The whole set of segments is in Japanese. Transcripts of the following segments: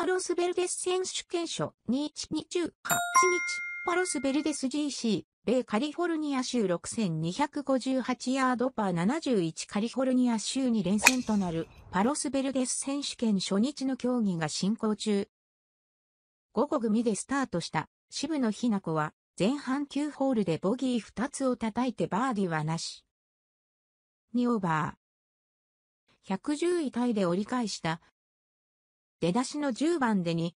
パロスベルデス選手権所2128日、パロスベルデス GC、米カリフォルニア州6258ヤードパー71カリフォルニア州に連戦となるパロスベルデス選手権初日の競技が進行中。午後組でスタートした渋野日向子は前半9ホールでボギー2つを叩いてバーディはなし。2オーバー。110位タイで折り返した出だしの10番で2、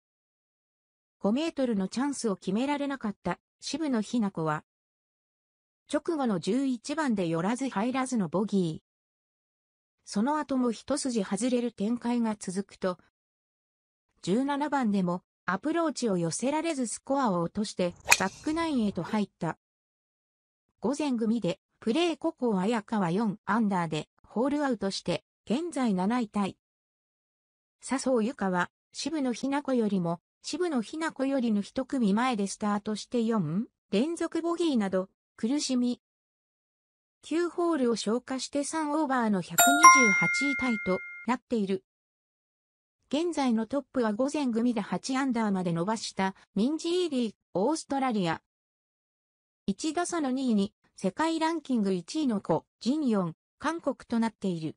5メートルのチャンスを決められなかった渋野日向子は、直後の11番で寄らず入らずのボギー。その後も一筋外れる展開が続くと、17番でもアプローチを寄せられずスコアを落としてバックナインへと入った。午前組でプレーココ綾香は4アンダーでホールアウトして現在7位タイ。笹生由香は、渋野日向子よりも、渋野日向子よりの一組前でスタートして4、連続ボギーなど、苦しみ。9ホールを消化して3オーバーの128位タイとなっている。現在のトップは午前組で8アンダーまで伸ばしたミンジーリー、オーストラリア。1打差の2位に世界ランキング1位の子、ジンヨン、韓国となっている。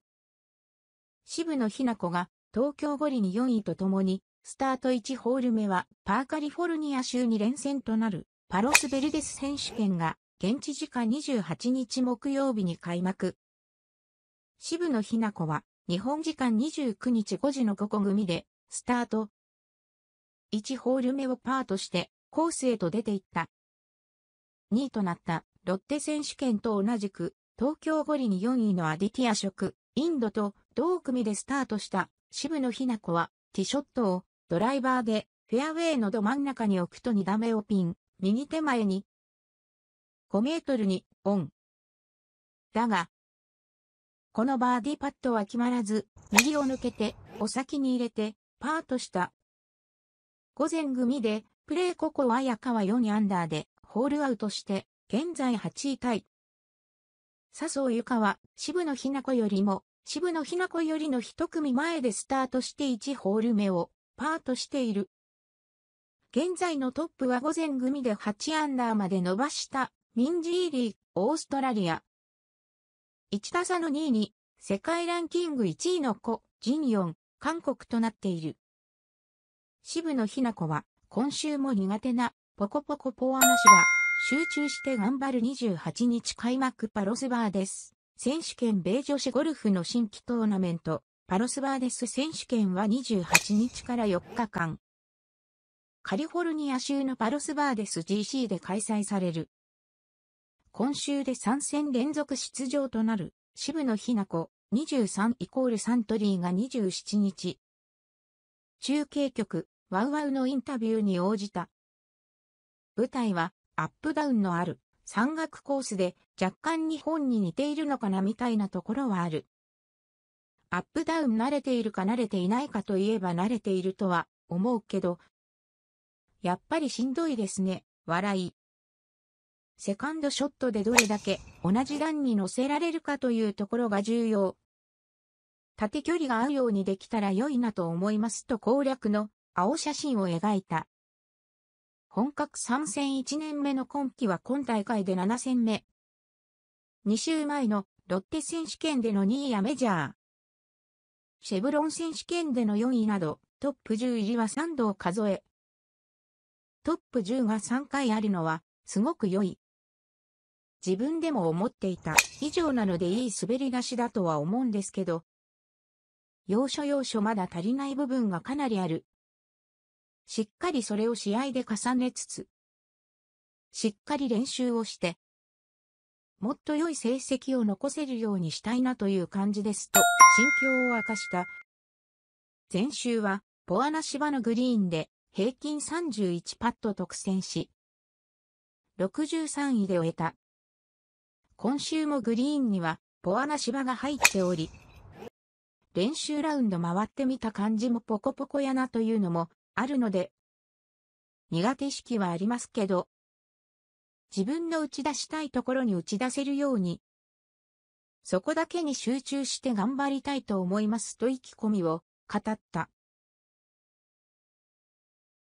渋野日向子が東京五輪に4位とともに、スタート1ホール目はパーカリフォルニア州に連戦となるパロスベルデス選手権が現地時間28日木曜日に開幕。渋野日向子は日本時間29日5時の午後組でスタート1ホール目をパーとしてコースへと出ていった。2位となったロッテ選手権と同じく東京五輪に4位のアディティア職インドと同組でスタートした渋野日向子は、ティショットをドライバーでフェアウェイのど真ん中に置くと2打目をピン、右手前に5メートルにオン。だが、このバーディパットは決まらず、右を抜けて、お先に入れて、パーとした。午前組で、プレーココアヤカは4アンダーで、ホールアウトして、現在8位タイ。笹生ゆかは、渋野日向子よりも、渋野日向子よりの一組前でスタートして1ホール目をパーとしている。現在のトップは午前組で8アンダーまで伸ばしたミンジーリー、オーストラリア。1打差の2位に世界ランキング1位の子、ジンヨン、韓国となっている。渋野日向子は今週も苦手なポコポコポアマシは集中して頑張る28日開幕パロスバーです。選手権米女子ゴルフの新規トーナメント、パロスバーデス選手権は28日から4日間。カリフォルニア州のパロスバーデス GC で開催される。今週で3戦連続出場となる渋野日向子23イコールサントリーが27日。中継局ワウワウのインタビューに応じた。舞台はアップダウンのある山岳コースで若干日本に似ているのかなみたいなところはある。アップダウン慣れているか慣れていないかといえば慣れているとは思うけど、やっぱりしんどいですね、笑い。セカンドショットでどれだけ同じ段に乗せられるかというところが重要。縦距離が合うようにできたら良いなと思いますと攻略の青写真を描いた。本格参戦1年目の今季は今大会で7戦目。2週前のロッテ選手権での2位やメジャー。シェブロン選手権での4位など、トップ10入りは3度を数え。トップ10が3回あるのは、すごく良い。自分でも思っていた以上なのでいい滑り出しだとは思うんですけど、要所要所まだ足りない部分がかなりある。しっかりそれを試合で重ねつつ、しっかり練習をして、もっと良い成績を残せるようにしたいなという感じですと、心境を明かした。前週は、ポアナ芝のグリーンで、平均31パット独占し、63位で終えた。今週もグリーンには、ポアナ芝が入っており、練習ラウンド回ってみた感じもポコポコやなというのも、あるので。苦手意識はありますけど、自分の打ち出したいところに打ち出せるように、そこだけに集中して頑張りたいと思いますと意気込みを語った。